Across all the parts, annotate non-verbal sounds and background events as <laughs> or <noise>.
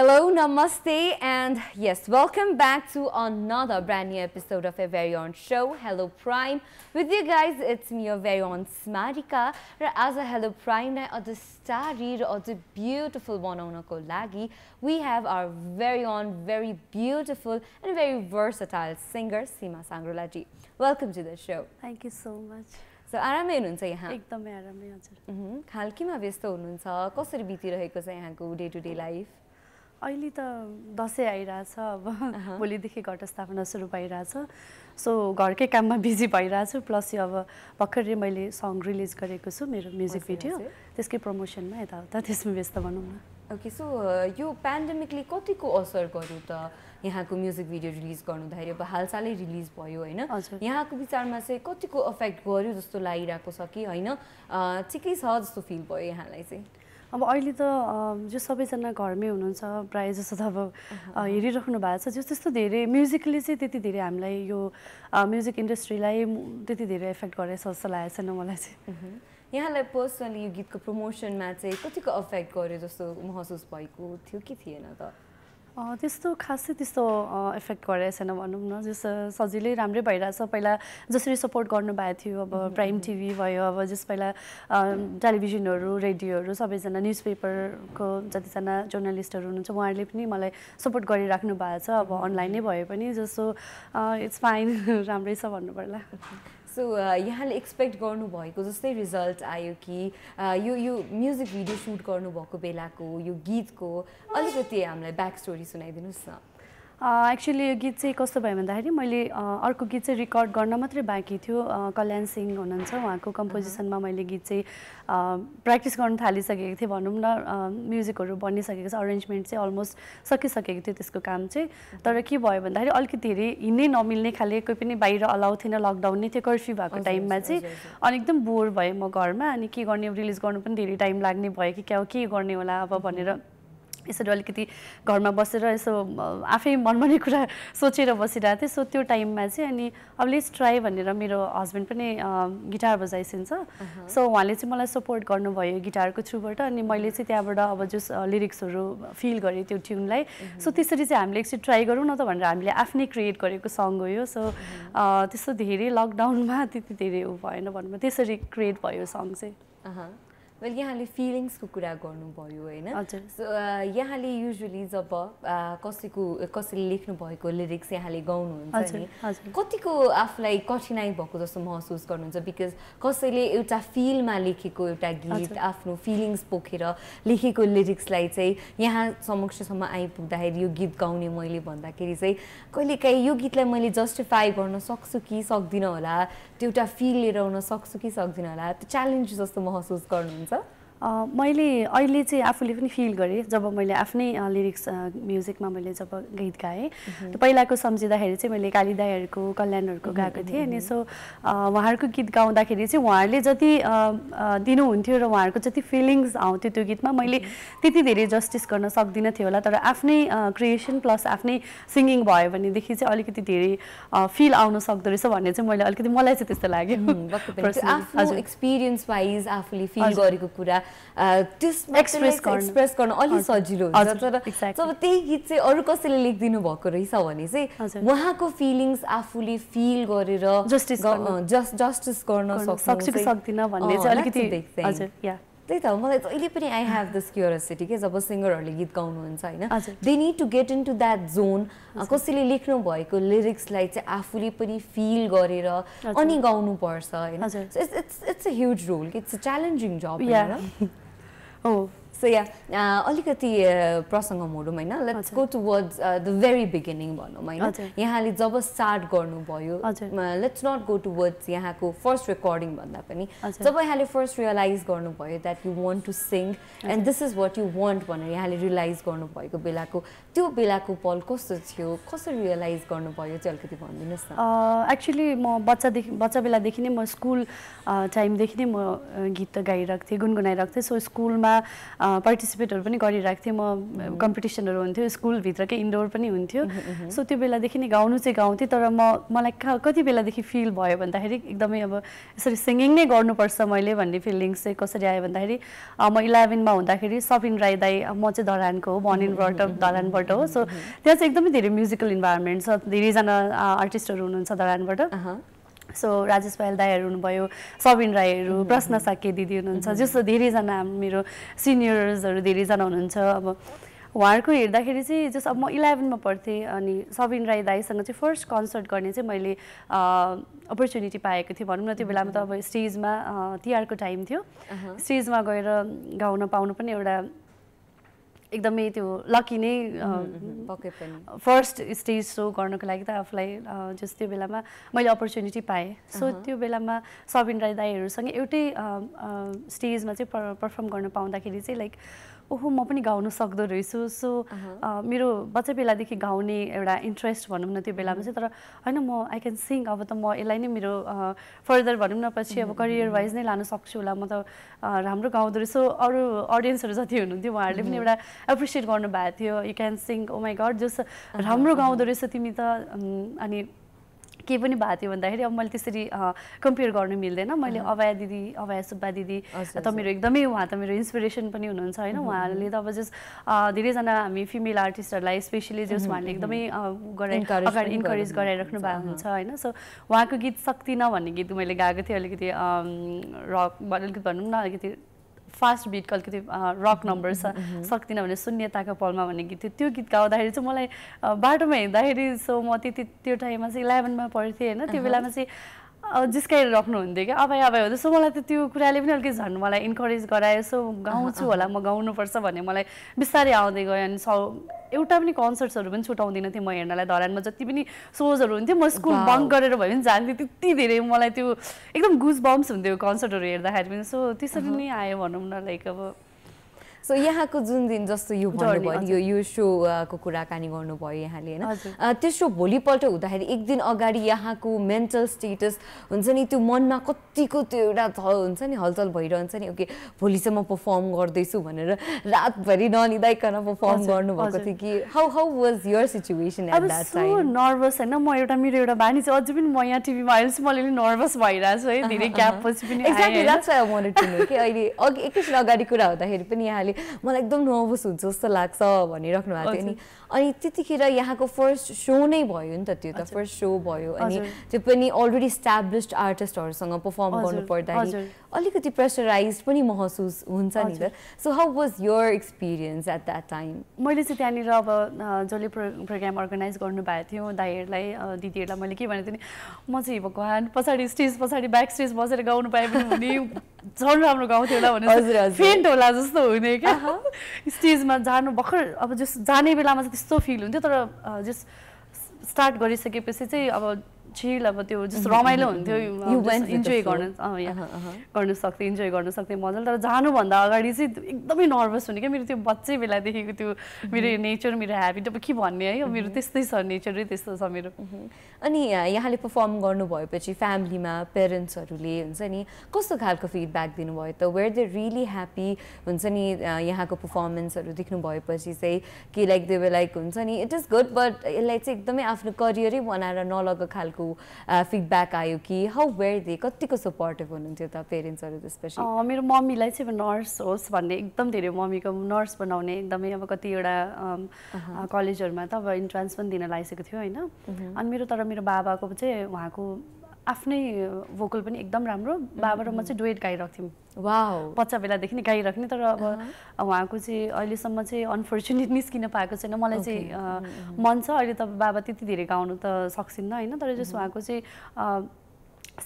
Hello, namaste, and yes, welcome back to another brand new episode of a very own show, Hello Prime. With you guys, it's me, your very own Smarika. as a Hello Prime लाई अझ starry र अझ beautiful बनाउनको लागि we have our very own, very beautiful and very versatile singer, Sima Sangrulaji. Welcome to the show. Thank you so much. So आरामै हुनुहुन्छ यहाँ एकदमै आरामै हजुर खालकीमा व्यस्त हुनुहुन्छ कसरी बितिरहेको छ यहाँको डे टु डे लाइफ अहिले त दसैँ आइरहेछ अब भोलिदेखि स्थापना सुरु भइरहेछ सो घरकै काममा बिजी भइरहेछु प्लस यो अब भर्खरै मैले सङ्ग रिलिज गरेको छु मेरो म्युजिक भिडियो त्यसकै प्रमोसनमा यताउता त्यसमा व्यस्त भनौँ न ओके सो यो पेन्डेमिकले कतिको असर गर्यो त यहाँको म्युजिक भिडियो रिलिज गर्नुहुँदाखेरि अब हालसालै रिलिज भयो होइन यहाँको विचारमा चाहिँ कतिको अफेक्ट गर्यो जस्तो लागिरहेको छ कि होइन ठिकै छ जस्तो फिल भयो यहाँलाई चाहिँ अब अहिले त जो सबैजना घरमै हुनुहुन्छ प्रायः जस्तो त अब हेरिराख्नु भएको छ जो त्यस्तो धेरै म्युजिकले चाहिँ त्यति धेरै हामीलाई यो म्युजिक इन्डस्ट्रीलाई त्यति धेरै एफेक्ट गरे जस्तो लागेको छैन मलाई चाहिँ यहाँलाई पर्सनली यो गीतको प्रमोसनमा चाहिँ कतिको अफेक्ट गर्यो जस्तो महसुस भएको थियो कि थिएन त त्यस्तो खासै त्यस्तो इफेक्ट गरेको छैन भनौँ न जस सजिलै राम्रै भइरहेछ पहिला जसरी सपोर्ट गर्नुभएको थियो अब प्राइम टिभी भयो अब जस पहिला टेलिभिजनहरू रेडियोहरू सबैजना न्युज पेपरको जतिजना जर्नलिस्टहरू हुनुहुन्छ उहाँहरूले पनि मलाई सपोर्ट गरिराख्नु भएको छ अब अनलाइनै भए पनि जस्तो इट्स फाइन राम्रै छ भन्नु पर्ला <laughs> सो यहाँले एक्सपेक्ट गर्नुभएको जस्तै रिजल्ट आयो कि यो यो म्युजिक भिडियो सुट गर्नुभएको बेलाको यो गीतको अलिकति हामीलाई ब्याक स्टोरी सुनाइदिनुहोस् न एक्चुली यो गीत चाहिँ कस्तो भयो भन्दाखेरि मैले अर्को गीत चाहिँ रेकर्ड गर्न मात्रै बाँकी थियो कल्याण सिंह हुनुहुन्छ उहाँको कम्पोजिसनमा मैले गीत चाहिँ प्र्याक्टिस गर्न थालिसकेको थिएँ भनौँ न म्युजिकहरू बनिसकेको छ अरेन्जमेन्ट चाहिँ अलमोस्ट सकिसकेको थियो त्यसको काम चाहिँ तर के भयो भन्दाखेरि अलिकति धेरै हिँड्नै नमिल्ने खाले कोही पनि बाहिर अलाउ थिएन लकडाउन नै थियो कर्फ्यू भएको टाइममा चाहिँ अनि एकदम बोर भएँ म घरमा अनि के गर्ने रिलिज गर्नु पनि धेरै टाइम लाग्ने भयो कि क्या हो के गर्ने होला अब भनेर यसरी अलिकति घरमा बसेर यसो आफै मनमने कुरा सोचेर बसिरहेको थिएँ सो त्यो टाइममा चाहिँ अनि अब लेट्स ट्राई भनेर मेरो हस्बेन्ड पनि गिटार बजाइसिन्छ सो उहाँले चाहिँ मलाई सपोर्ट गर्नुभयो गिटारको थ्रुबाट अनि मैले चाहिँ त्यहाँबाट अब जस लिरिक्सहरू फिल गरेँ त्यो ट्युनलाई सो त्यसरी चाहिँ हामीले एकचोटि ट्राई गरौँ न त भनेर हामीले आफ्नै क्रिएट गरेको सङ्ग हो यो सो त्यस्तो धेरै लकडाउनमा त्यति धेरै ऊ भएन भन्नुभयो त्यसरी क्रिएट भयो सङ्ग चाहिँ वेल यहाँले फिलिङ्सको कुरा गर्नुभयो होइन यहाँले युजली जब कसैको कसैले लेख्नु भएको लिरिक्स यहाँले गाउनुहुन्छ नि कतिको आफूलाई कठिनाई भएको जस्तो महसुस गर्नुहुन्छ बिकज कसैले एउटा फिलमा लेखेको एउटा गीत आफ्नो फिलिङ्स पोखेर लेखेको लिरिक्सलाई चाहिँ यहाँ समक्षसम्म आइपुग्दाखेरि यो गीत गाउने मैले भन्दाखेरि चाहिँ कहिलेकाहीँ यो गीतलाई मैले जस्टिफाई गर्न सक्छु कि सक्दिनँ होला त्यो एउटा फिल लिएर आउन सक्छु कि सक्दिनँ होला त्यो च्यालेन्ज जस्तो महसुस गर्नुहुन्छ Luísa. मैले अहिले चाहिँ आफूले पनि फिल गरेँ जब मैले आफ्नै लिरिक्स म्युजिकमा मैले जब गीत गाएँ पहिलाको सम्झिँदाखेरि चाहिँ मैले कालिदाईहरूको कल्याणहरूको गाएको थिएँ अनि सो उहाँहरूको गीत गाउँदाखेरि चाहिँ उहाँहरूले जति दिनुहुन्थ्यो र उहाँहरूको जति फिलिङ्स आउँथ्यो त्यो गीतमा मैले त्यति धेरै जस्टिस गर्न सक्दिनँ थियो होला तर आफ्नै क्रिएसन प्लस आफ्नै सिङ्गिङ भयो भनेदेखि चाहिँ अलिकति धेरै फिल आउन सक्दो रहेछ भन्ने चाहिँ मैले अलिकति मलाई चाहिँ त्यस्तो लाग्यो एक्सपिरियन्स वाइज आफूले फिल गरेको कुरा एक्सप्रेस गर्न अलि सजिलो हुन्छ तर जब त्यही गीत चाहिँ अरू कसैले लेखिदिनु भएको रहेछ भने चाहिँ उहाँको फिलिङ्स आफूले फिल गरेर जस्टिस जस्टिस गर्न सक्छ सक्दिनँ भन्ने चाहिँ अलिकति त्यही त मलाई जहिले पनि आई हेभ दिस क्युरियोसिटी के जब सिङ्गरहरूले गीत गाउनुहुन्छ होइन they need to get into that द्याट जोन कसैले लेख्नु भएको लिरिक्सलाई चाहिँ आफूले पनि फिल गरेर अनि गाउनुपर्छ होइन it's it's it's a huge role it's a challenging जब हो सो या uh, अलिकति uh, प्रसङ्ग मोडौँ होइन let's go towards the very beginning भनौँ होइन यहाँले जब स्टार्ट गर्नुभयो let's not go towards यहाँको फर्स्ट रेकर्डिङ भन्दा पनि जब यहाँले फर्स्ट रियलाइज गर्नुभयो that you want to sing and this is what you want भनेर यहाँले रियलाइज गर्नुभएको बेलाको त्यो बेलाको पल कस्तो थियो कसरी रियलाइज गर्नुभयो चाहिँ अलिकति भनिदिनुहोस् न एक्चुली म बच्चादेखि बच्चा बेलादेखि नै म स्कुल टाइमदेखि नै म गीत गाइरहेको थिएँ गुनगुनाइरहेको थिएँ सो स्कुलमा पार्टिसिपेटहरू पनि गरिरहेको थिएँ म mm-hmm. कम्पिटिसनहरू हुन्थ्यो स्कुलभित्रकै इन्डोर पनि हुन्थ्यो mm-hmm, mm-hmm. सो त्यो बेलादेखि नै गाउनु चाहिँ गाउँथेँ तर म मलाई कति बेलादेखि फिल भयो भन्दाखेरि एकदमै अब यसरी सिङ्गिङ नै गर्नुपर्छ मैले भन्ने फिलिङ्स चाहिँ कसरी आयो भन्दाखेरि म इलेभेनमा हुँदाखेरि सबिन राई दाई म चाहिँ धरानको हो बर्न धरानबाट हो सो त्यहाँ चाहिँ एकदमै धेरै म्युजिकल इन्भाइरोमेन्ट छ धेरैजना आर्टिस्टहरू हुनुहुन्छ धरानबाट सो राजेश पायल दाईहरू हुनुभयो सबिन राईहरू प्रश्न साके दिदी हुनुहुन्छ जस्तो धेरैजना मेरो सिनियर्सहरू धेरैजना हुनुहुन्छ अब उहाँहरूको हेर्दाखेरि चाहिँ जस्तो अब म इलेभेनमा पढ्थेँ अनि सबिन राई दाईसँग चाहिँ फर्स्ट कन्सर्ट गर्ने चाहिँ मैले अपर्च्युनिटी पाएको थिएँ भनौँ न त्यो बेलामा त अब स्टेजमा तिहारको टाइम थियो स्टेजमा गएर गाउन पाउनु पनि एउटा एकदमै त्यो लकी नै पके पनि फर्स्ट स्टेज सो गर्नको लागि त आफूलाई जस त्यो बेलामा मैले अपर्च्युनिटी पाएँ सो त्यो बेलामा सबिन राई दाईहरूसँग एउटै स्टेजमा चाहिँ पर्फर्म गर्न पाउँदाखेरि चाहिँ लाइक ओहो म पनि गाउन सक्दो रहेछु सो मेरो बच्चा बेलादेखि गाउने एउटा इन्ट्रेस्ट भनौँ न त्यो बेलामा चाहिँ तर होइन म आई क्यान सिङ अब त म यसलाई नै मेरो फर्दर भनौँ न पछि अब करियर वाइज नै लानु सक्छु होला म त राम्रो गाउँदो रहेछु अरू अडियन्सहरू जति हुनुहुन्थ्यो उहाँहरूले पनि एउटा एप्रिसिएट गर्नुभएको थियो you can sing oh my god जस राम्रो गाउँदो रहेछ तिमी त अनि के पनि भएको थियो भन्दाखेरि अब मैले त्यसरी कम्पेयर गर्नु मिल्दैन मैले अभया दिदी अभया सुब्बा दिदी त मेरो एकदमै उहाँ त मेरो इन्सपिरेसन पनि हुनुहुन्छ होइन उहाँले त अब जस धेरैजना हामी फिमेल आर्टिस्टहरूलाई स्पेसली जस उहाँले एकदमै गराइ अगाडि इन्करेज गराइराख्नु भएको हुन्छ होइन सो उहाँको गीत सक्दिनँ भन्ने गीत मैले गाएको थिएँ अलिकति रक अलिकति भनौँ न अलिकति फास्ट बिटको अलिकति रक नम्बर छ mm-hmm, mm-hmm. सक्दिनँ भने शून्यताको पलमा भन्ने गीत थियो त्यो गीत गाउँदाखेरि चाहिँ मलाई बाटोमा हिँड्दाखेरि सो म त्यति त्यो टाइममा चाहिँ इलेभेनमा पढ्थेँ होइन त्यो बेलामा चाहिँ जिस्काएर राख्नुहुन्थ्यो क्या अभाइ अभाइ हुँदै सो मलाई त त्यो कुराले पनि अलिकति झन् मलाई इन्करेज गरायो सो गाउँछु होला म गाउनुपर्छ भन्ने मलाई बिस्तारै आउँदै गयो अनि सौ एउटा पनि कन्सर्ट्सहरू पनि छुट्याउँदिनँ थिएँ म हेर्नलाई धरानमा जति पनि सोजहरू हुन्थ्यो म स्कुल बङ्क गरेर भए पनि जान्थेँ त्यति धेरै मलाई त्यो एकदम गुज बम्स हुन्थ्यो कन्सर्टहरू हेर्दाखेरि पनि सो त्यसरी नै आयो भनौँ न लाइक अब सो यहाँको जुन दिन जस्तो यो भन्नुभयो यो सोको कुराकानी गर्नुभयो यहाँले होइन त्यो सो भोलिपल्ट हुँदाखेरि एक दिन अगाडि यहाँको मेन्टल स्टेटस हुन्छ नि त्यो मनमा कतिको त्यो एउटा हुन्छ नि हलचल भइरहन्छ नि ओके भोलिसम्म पर्फर्म गर्दैछु भनेर रातभरि ननिदाइकन पर्फर्म गर्नुभएको थियो कि how how was your situation nervous होइन म एउटा मेरो एउटा बानी छ अझै पनि म यहाँ टिभीमा आएपछि म अलिअलि नर्भस भइरहेको छु है धेरै क्याप पछि पनि exactly that's I wanted to कि अहिले अघि एकैछिन अगाडि कुरा हुँदाखेरि पनि यहाँले मलाई एकदम नर्भस हुन्छ जस्तो लाग्छ भनिराख्नु भएको थियो नि अनि त्यतिखेर यहाँको फर्स्ट सो नै भयो नि त त्यो त फर्स्ट सो भयो अनि त्यो पनि अलरेडी इस्टाब्लिस्ड आर्टिस्टहरूसँग पर्फर्म गर्नु पर्दाखेरि अलिकति प्रेसराइज पनि महसुस हुन्छ नि त so how was your experience at that time मैले चाहिँ त्यहाँनिर अब जसले प्रो प्रोग्राम अर्गनाइज गर्नुभएको थियो दाइहरूलाई दिदीहरूलाई मैले के भनेको थिएँ म चाहिँ भगवान् पछाडि स्टेज पछाडि ब्याक स्टेज बसेर गाउनु पाएँ पनि हुने झन् राम्रो गाउँथ्यो होला भनेर फेन्ट होला जस्तो हुने क्या स्टेजमा जानु भर्खर अब जस जाने बेलामा त्यस्तो फिल हुन्थ्यो तर जस स्टार्ट गरिसकेपछि चाहिँ अब चिल अब त्यो जस्तो रमाइलो हुन्थ्यो इन्जोय गर्न गर्न सक्थेँ इन्जोय गर्न सक्थेँ मजाले तर जानुभन्दा अगाडि चाहिँ एकदमै नर्भस हुने क्या मेरो त्यो बच्चै बेलादेखिको त्यो मेरो नेचर मेरो ह्याबिट अब के भन्ने है मेरो त्यस्तै छ नेचरै त्यस्तो छ मेरो अनि यहाँले पर्फर्म गर्नु भएपछि फ्यामिलीमा पेरेन्ट्सहरूले हुन्छ नि कस्तो खालको फिडब्याक दिनुभयो त वेयर दे रियली ह्याप्पी हुन्छ नि यहाँको पर्फर्मेन्सहरू देख्नु भएपछि चाहिँ के लाइक दे लाइक हुन्छ नि इट इज गुड बट यसलाई चाहिँ एकदमै आफ्नो करियरै बनाएर नलग खालको पेरेन्ट्सहरूको फिडब्याक आयो कि हाउ वेयर दे कतिको सपोर्टिभ हुनुहुन्थ्यो त पेरेन्ट्सहरू त्यसपछि मेरो मम्मीलाई चाहिँ नर्स होस् भन्ने एकदम धेरै मम्मीको नर्स बनाउने एकदमै अब कतिवटा कलेजहरूमा त अब इन्ट्रान्स पनि दिन लागिसकेको थियो होइन अनि मेरो तर मेरो बाबाको चाहिँ उहाँको आफ्नै भोकल पनि एकदम राम्रो बाबा र म चाहिँ डुएट गाइरहेको थियौँ बच्चा बेलादेखि नै गाइराख्ने तर अब उहाँको चाहिँ अहिलेसम्म चाहिँ अनफर्चुनेट निस्किन पाएको छैन मलाई चाहिँ मन छ अहिले त बाबा त्यति धेरै गाउनु त सक्सिन्न होइन तर जस उहाँको चाहिँ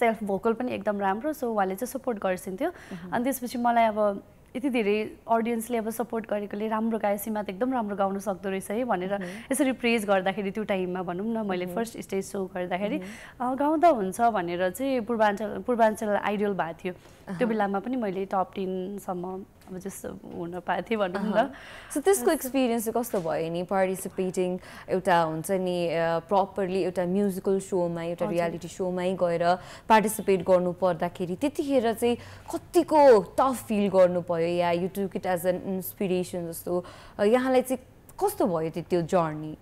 सेल्फ भोकल पनि एकदम राम्रो सो उहाँले चाहिँ सपोर्ट गर्छिन्थ्यो अनि त्यसपछि मलाई अब यति धेरै अडियन्सले अब सपोर्ट गरेकोले राम्रो गाए सीमा त एकदम राम्रो गाउनु सक्दो रहेछ है भनेर यसरी प्रेज गर्दाखेरि त्यो टाइममा भनौँ न मैले फर्स्ट स्टेज सो गर्दाखेरि गाउँदा हुन्छ भनेर चाहिँ पूर्वाञ्चल पूर्वाञ्चल आइडियल भएको थियो त्यो बेलामा पनि मैले टप टेनसम्म अब जस्तो हुन पाएको थिएँ भनौँ न सो त्यसको एक्सपिरियन्स चाहिँ कस्तो भयो नि पार्टिसिपेटिङ एउटा हुन्छ नि प्रपरली एउटा म्युजिकल सोमा एउटा रियालिटी सोमै गएर पार्टिसिपेट गर्नु पर्दाखेरि त्यतिखेर चाहिँ कतिको टफ फिल गर्नु पऱ्यो या you it as an inspiration जस्तो यहाँलाई चाहिँ कस्तो भयो त्यो जर्नी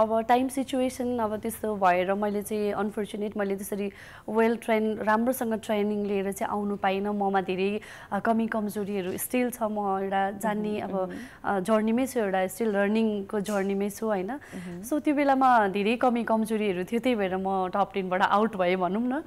अब टाइम सिचुएसन अब त्यस्तो भएर मैले चाहिँ अनफोर्चुनेट मैले त्यसरी वेल ट्रेन राम्रोसँग ट्रेनिङ लिएर चाहिँ आउनु पाइनँ ममा धेरै कमी कमजोरीहरू स्टिल छ म एउटा जान्ने अब जर्नीमै छु एउटा स्टिल लर्निङको जर्नीमै छु होइन सो त्यो बेलामा धेरै कमी कमजोरीहरू थियो त्यही भएर म टप टेनबाट आउट भएँ भनौँ न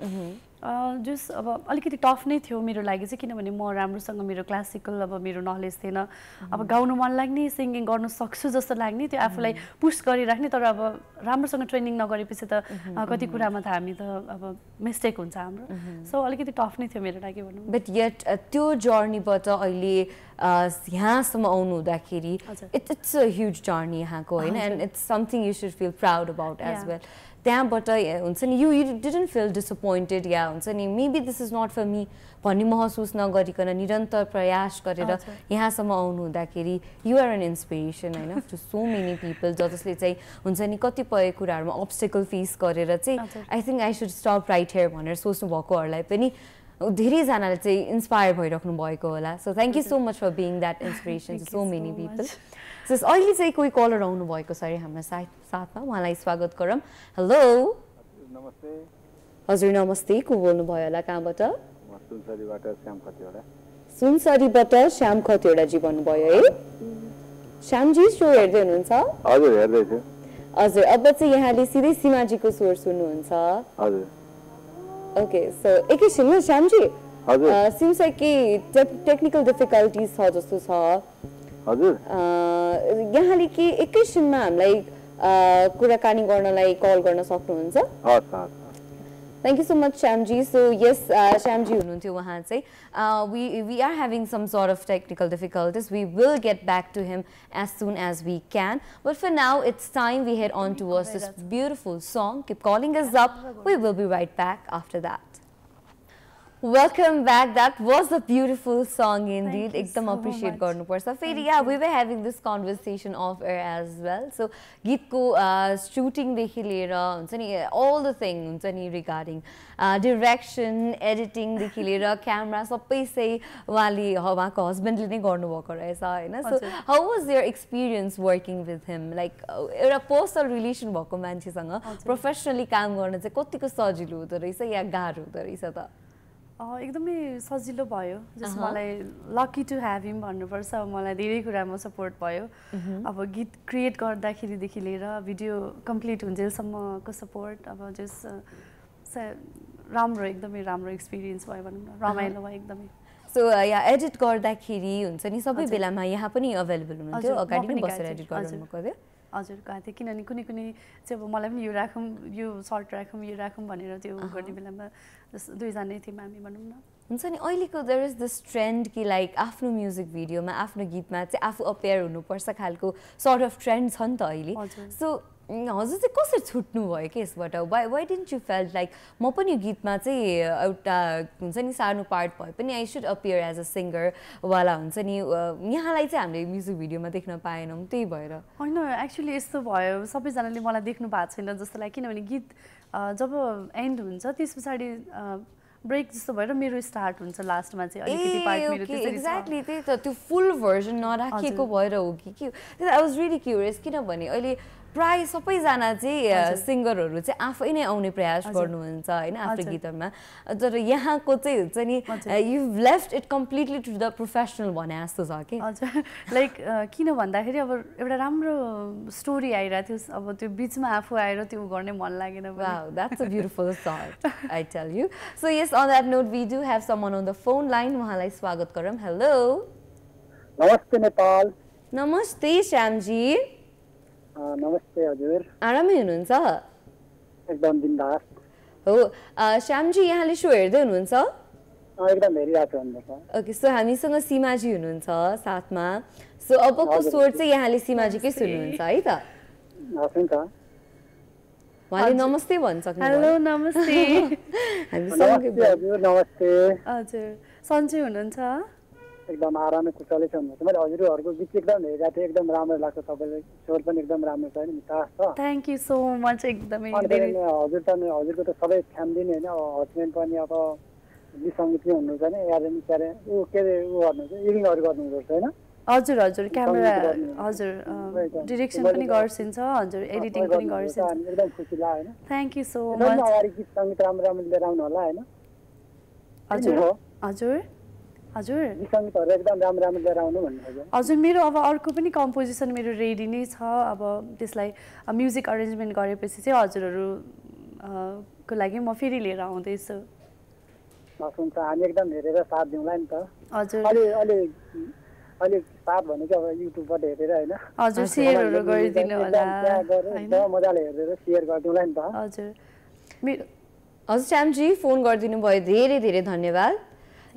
जुस अब अलिकति टफ नै थियो मेरो लागि चाहिँ किनभने म राम्रोसँग मेरो क्लासिकल अब मेरो नलेज थिएन अब mm-hmm. गाउनु मन लाग्ने सिङ्गिङ गर्नु सक्छु जस्तो लाग्ने त्यो आफूलाई पुस mm-hmm. गरिराख्ने तर अब राम्रोसँग ट्रेनिङ नगरेपछि त mm-hmm, कति कुरामा त हामी त अब मिस्टेक हुन्छ हाम्रो सो अलिकति टफ नै थियो मेरो लागि भनौँ बट यट त्यो जर्नीबाट अहिले यहाँसम्म आउनु हुँदाखेरि it's it's a huge journey यहाँको होइन and it's something you should feel proud about as well त्यहाँबाट हुन्छ नि you you didn't feel disappointed या हुन्छ नि maybe this is not for me भन्ने महसुस नगरिकन निरन्तर प्रयास गरेर यहाँसम्म आउनु हुँदाखेरि युआर एन इन्सपिरेसन होइन टु सो मेनी पिपल ज जसले चाहिँ हुन्छ नि कतिपय कुराहरूमा अब्सटेकल फेस गरेर चाहिँ I think I should stop right here भनेर सोच्नु भएकोहरूलाई पनि धेरैजनाले चाहिँ इन्सपायर भइराख्नु भएको होला so thank you so much for being that inspiration so many people so अहिले चाहिँ कोही कलर आउनुभएको छ अरे हाम्रो साथ साथमा उहाँलाई स्वागत गरौँ हेलो नमस्ते हजुर नमस्ते को बोल्नुभयो होला कहाँबाट सुनसरीबाट श्याम खतिवटाजी भन्नुभयो है श्यामजी सो हेर्दै हुनुहुन्छ हजुर हेर्दैछु हजुर अब चाहिँ यहाँले सिधै सिमाजीको स्वर सुन्नुहुन्छ हजुर ओके सो एकैछिन ल श्यामजी सिम्स केही टेक्निकल डिफिकल्टिज छ जस्तो छ हजुर यहाँले के एकैछिनमा हामीलाई कुराकानी गर्नलाई कल गर्न सक्नुहुन्छ Thank you so much, Shamji. So yes, uh, Shamji, uh, we we are having some sort of technical difficulties. We will get back to him as soon as we can. But for now, it's time we head on towards this beautiful song. Keep calling us up. We will be right back after that. Welcome back. That was a beautiful song indeed. Ekdam so appreciate garnu parcha. Feri, we were having this conversation off air as well. So, geet ko uh, shooting dekhi le ra, unchani all the things, unchani regarding uh, direction, editing dekhi le ra, <laughs> camera sabai sei wali hawa ko husband le nai garnu bhako raicha So, how was your experience working with him? Like uh, era uh, personal relation bhako manche sanga professionally kaam garna chai kati ko sajilo hudaraicha ya garo hudaraicha ta? एकदमै सजिलो भयो जस्तो मलाई lucky to have हिम भन्नुपर्छ मलाई धेरै कुरामा support भयो अब गीत क्रिएट गर्दाखेरिदेखि लिएर भिडियो कम्प्लिट हुन्जेलसम्मको सपोर्ट अब जस राम्रो एकदमै राम्रो एक्सपिरियन्स भयो भनौँ न रमाइलो भयो एकदमै सो यहाँ एडिट गर्दाखेरि हुन्छ नि सबै बेलामा यहाँ पनि अभाइलेबल हुनुहुन्थ्यो अगाडि नै बसेर एडिट गर्नु पऱ्यो हजुर गएको थिएँ किनभने कुनै कुनै चाहिँ अब मलाई पनि यो राखौँ यो सर्ट राखौँ यो राखौँ भनेर त्यो गर्ने बेलामा दुईजना थियौँ हामी भनौँ न हुन्छ नि अहिलेको देयर इज दिस ट्रेन्ड कि लाइक आफ्नो म्युजिक भिडियोमा आफ्नो गीतमा चाहिँ आफू अपेयर हुनुपर्छ खालको सर्ट अफ ट्रेन्ड छ नि त अहिले सो हजुर चाहिँ कसरी छुट्नु भयो कि यसबाट why why didn't you felt like म पनि यो गीतमा चाहिँ एउटा हुन्छ नि सानो पार्ट भए पनि I should appear as a singer वाला हुन्छ नि यहाँलाई चाहिँ हामीले म्युजिक भिडियोमा देख्न पाएनौँ त्यही भएर होइन एक्चुली यस्तो भयो सबैजनाले मलाई देख्नु भएको छैन जस्तो लाग्यो किनभने गीत जब एन्ड हुन्छ त्यस पछाडि ब्रेक जस्तो भएर मेरो स्टार्ट हुन्छ लास्टमा चाहिँ अलिकति एक्ज्याक्टली त्यही त त्यो फुल भर्जन नराखिएको भएर हो कि के आई वाज रियली क्युरियस किनभने अहिले प्राय सबैजना चाहिँ सिङ्गरहरू चाहिँ आफै नै आउने प्रयास गर्नुहुन्छ होइन आफ्नो गीतहरूमा तर यहाँको चाहिँ हुन्छ नि you left it completely to the professional भने जस्तो छ कि लाइक किन भन्दाखेरि अब एउटा राम्रो स्टोरी आइरहेको थियो अब त्यो बिचमा आफू आएर त्यो गर्ने मन लागेन that's a beautiful I tell you so yes on that note we do have some on the phone line उहाँलाई स्वागत गरौँ हेलो नमस्ते नेपाल नमस्ते श्यामजी नमस्ते हजुर आरामै हुनुहुन्छ एकदम बिन्दास हो श्यामजी यहाँले सो हेर्दै हुनुहुन्छ एकदम हेरिरहेको हुनुहुन्छ ओके सो हामीसँग सीमाजी हुनुहुन्छ साथमा सो अबको स्वर चाहिँ यहाँले सीमाजीकै सुन्नुहुन्छ है त उहाँले नमस्ते भन्न सक्नु हेलो नमस्ते हामी नमस्ते हजुर सन्चै हुनुहुन्छ एकदम आरामै खुसाले छ हुनुहुन्छ मैले हजुरहरूको गीत एकदम हेरेको थिएँ एकदम राम्रो लाग्छ तपाईँले स्वर पनि एकदम राम्रो छ होइन मिठास छ थ्याङ्क यू सो मच एकदमै हजुर त हजुरको त सबै फ्यामिली नै होइन हस्बेन्ड पनि अब गीत सङ्गीतमै हुनुहुन्छ होइन एरेन्ज क्यारे ऊ के अरे ऊ गर्नुहुन्छ इभिनिङहरू गर्नुहुँदो रहेछ होइन हजुर हजुर क्यामेरा हजुर डिरेक्सन पनि गर्छिन्छ हजुर एडिटिङ पनि गर्छिन्छ एकदम खुसी लाग्यो होइन थ्याङ्क यू सो मच गीत सङ्गीत राम्रो राम्रो लिएर आउनु होला होइन हजुर हजुर हजुर सङ्गीतहरू एकदम राम राम्रो लिएर आउनु भन्नुभयो हजुर मेरो अब अर्को पनि कम्पोजिसन मेरो रेडी नै छ अब त्यसलाई म्युजिक अरेन्जमेन्ट गरेपछि चाहिँ हजुरहरू को लागि म फेरि लिएर आउँदैछु हस् हुन्छ हामी एकदम हेरेर साथ दिउँला नि त हजुर अलि अलि अलि साथ भनेको अब युट्युबबाट हेरेर होइन हजुर सेयरहरू गरिदिनु होला मजाले हेरेर सेयर गरिदिउँला नि त हजुर हजुर श्यामजी फोन गरिदिनु भयो धेरै धेरै धन्यवाद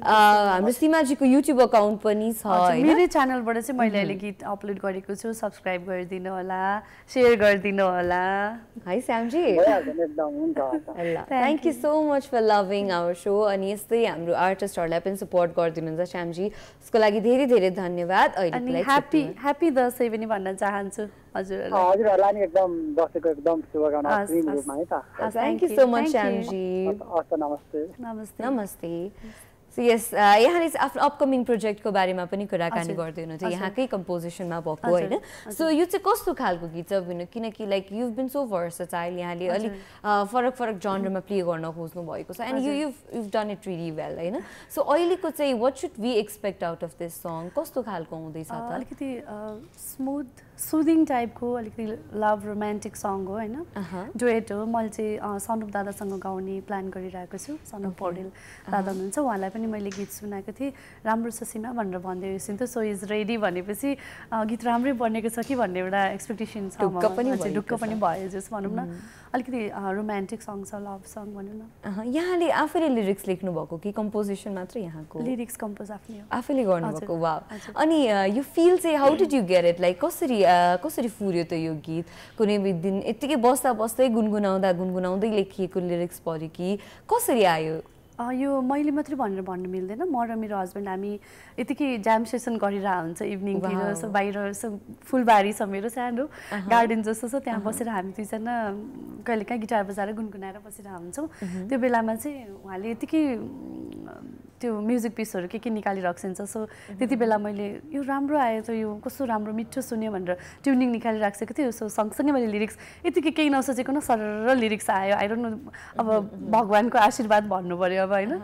हाम्रो सीमाजीको युट्युब अकाउन्ट पनि छ मेरै च्यानलबाट चाहिँ मैले अहिले गीत अपलोड गरेको छु सब्सक्राइब गरिदिनु होला सेयर गरिदिनु होला है Shyamji thank you so much for loving our so अनि यस्तै हाम्रो आर्टिस्टहरूलाई पनि सपोर्ट गरिदिनुहुन्छ श्यामजी उसको लागि धेरै धेरै धन्यवाद अहिले ह्याप्पी ह्याप्पी दसैँ पनि भन्न चाहन्छु हजुर हजुरहरूलाई एकदम एकदम शुभकामना thank you so much Shyamji नमस्ते नमस्ते नमस्ते यस यहाँले चाहिँ आफ्नो अपकमिङ प्रोजेक्टको बारेमा पनि कुराकानी गर्दै हुनुहुन्छ यहाँकै कम्पोजिसनमा भएको होइन सो यो चाहिँ कस्तो खालको गीत छ किनकि like you been so versatile यहाँले अलिक फरक फरक जनरमा प्ले गर्न खोज्नु भएको छ and you you you done it really well होइन सो अहिलेको चाहिँ what should we expect out of this song कस्तो खालको हुँदैछ त अलिकति स्मुथ सुदिङ टाइपको अलिकति लभ रोमान्टिक सङ्ग हो होइन डुएट uh-huh. हो मैले चाहिँ सनुप दादासँग गाउने प्लान गरिरहेको छु सनुप पौडेल uh-huh. दादा हुनुहुन्छ उहाँलाई पनि मैले गीत सुनाएको थिएँ राम्रो छ सिमा भनेर भन्दै त सो इज रेडी भनेपछि गीत राम्रै बनेको छ कि भन्ने एउटा एक्सपेक्टेसन छ ढुक्क पनि भयो जस भनौँ न mm. अलिकति रोमान्टिक सङ्ग छ लभ सङ्ग भनौँ न uh-huh. यहाँले आफैले लिरिक्स लेख्नु भएको कि कम्पोजिसन मात्र यहाँको लिरिक्स कम्पोज आफ्नै आफैले गर्नुभएको वा अनि यो फिल चाहिँ how did you get it like कसरी कसरी फुर्यो त यो गीत कुनै दिन यत्तिकै बस्दा बस्दै गुनगुनाउँदा गुनगुनाउँदै लेखिएको लिरिक्स पऱ्यो कि कसरी आयो यो मैले मात्रै भनेर भन्नु मिल्दैन म र मेरो हस्बेन्ड हामी यतिकै जाम सेसन गरिरहेको हुन्छ इभिनिङतिर सो बाहिर सो फुलबारी छ मेरो सानो गार्डन जस्तो छ त्यहाँ बसेर हामी दुईजना कहिले काहीँ गिटार बजाएर गुनगुनाएर बसिरहेको हुन्छौँ त्यो बेलामा चाहिँ उहाँले यतिकै त्यो म्युजिक पिसहरू के के निकालिरहेको सो त्यति बेला मैले यो राम्रो आयो त यो कस्तो राम्रो मिठो सुन्यो भनेर ट्युनिङ निकालिराखेको थियो सो सँगसँगै मैले लिरिक्स यतिकै केही नसोचेको न सरर लिरिक्स आयो आइरहनु अब भगवान्को आशीर्वाद भन्नु पऱ्यो अब होइन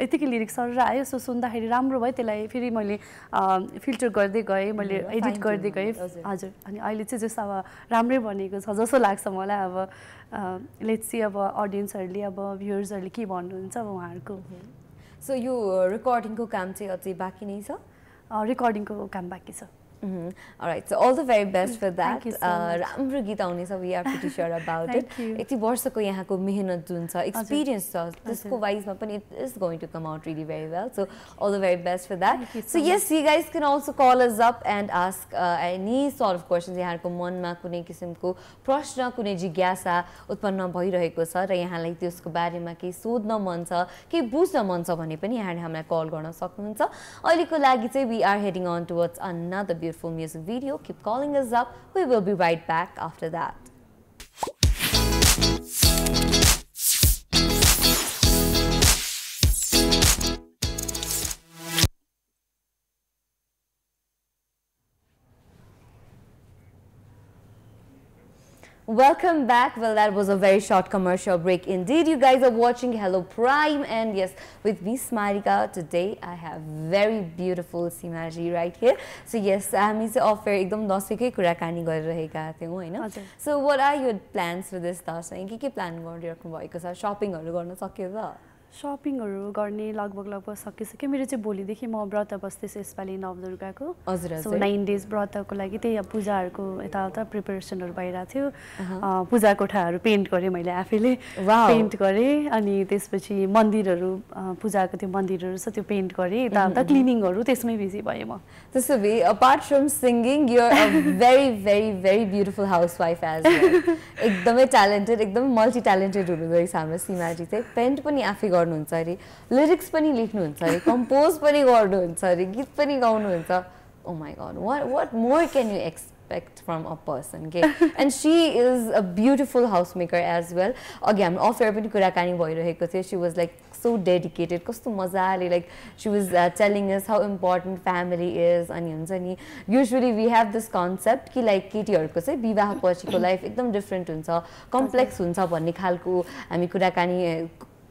यतिकै लिरिक्स सरेर आयो सो सुन्दाखेरि राम्रो भयो त्यसलाई फेरि मैले फिल्टर गर्दै गएँ मैले एडिट गर्दै गएँ हजुर अनि अहिले चाहिँ जस्तो अब राम्रै बनेको छ जस्तो लाग्छ मलाई अब लेट्स सी अब अडियन्सहरूले अब भ्युवर्सहरूले के भन्नुहुन्छ अब उहाँहरूको सो यो रेकर्डिङको काम चाहिँ अझै बाँकी नै छ रेकर्डिङको काम बाँकी छ Mm-hmm. All right, so all the very best for राम्रो गीत आउनेछ we are pretty sure about it यति वर्षको यहाँको मेहनत जुन छ एक्सपिरियन्स छ त्यसको वाइजमा पनि it is going to come out really very well so all the very best for that so yes you guys can also call us up and ask any solve questions यहाँहरूको मनमा कुनै किसिमको प्रश्न कुनै जिज्ञासा उत्पन्न भइरहेको छ र यहाँलाई त्यसको बारेमा केही सोध्न मन छ केही बुझ्न मन छ भने पनि यहाँले हामीलाई कल गर्न सक्नुहुन्छ अहिलेको लागि चाहिँ we are heading on towards on the beautiful beautiful music video. Keep calling us up. We will be right back after that. Welcome back. Well, that was a very short commercial break indeed. You guys are watching Hello Prime and yes, with me, Smarika, today I have very beautiful Simaji right here. So yes, हामी चाहिँ affair एकदम दसैँकै कुराकानी गरिरहेका थियौँ होइन so what are your plans for this Dashain के के plan गरिराख्नु भएको छ सपिङहरू गर्न सकियो त सपिङहरू गर्ने लगभग लगभग सकिसक्यो मेरो चाहिँ भोलिदेखि म व्रत बस्दैछु यसपालि नवदुर्गाको हजुर सो नाइन डेज व्रतको लागि त्यही अब पूजाहरूको यताउता प्रिपेरेसनहरू भइरहेको थियो पूजा कोठाहरू पेन्ट गरेँ मैले आफैले पेन्ट गरेँ अनि त्यसपछि मन्दिरहरू पूजाको त्यो मन्दिरहरू छ त्यो पेन्ट गरेँ यताउता क्लिनिङहरू त्यसमै बिजी भएँ म त्यसो भए apart from singing your very very very beautiful house wife as एकदमै ट्यालेन्टेड एकदमै मल्टी ट्यालेन्टेड हुनुहुँदो रहेछ हाम्रो सिमाजी चाहिँ पेन्ट पनि आफै गर्नु गर्नुहुन्छ अरे लिरिक्स पनि लेख्नुहुन्छ अरे कम्पोज पनि गर्नुहुन्छ अरे गीत पनि गाउनुहुन्छ oh my god what what more can you expect from a person के and she is a beautiful house maker as well अघि हाम्रो अफेयर पनि कुराकानी भइरहेको थियो she was like so dedicated कस्तो मजाले like she was telling is how important family is अनि हुन्छ नि usually we have this concept कि लाइक केटीहरूको चाहिँ विवाह पछिको लाइफ एकदम डिफ्रेन्ट हुन्छ कम्प्लेक्स हुन्छ भन्ने खालको हामी कुराकानी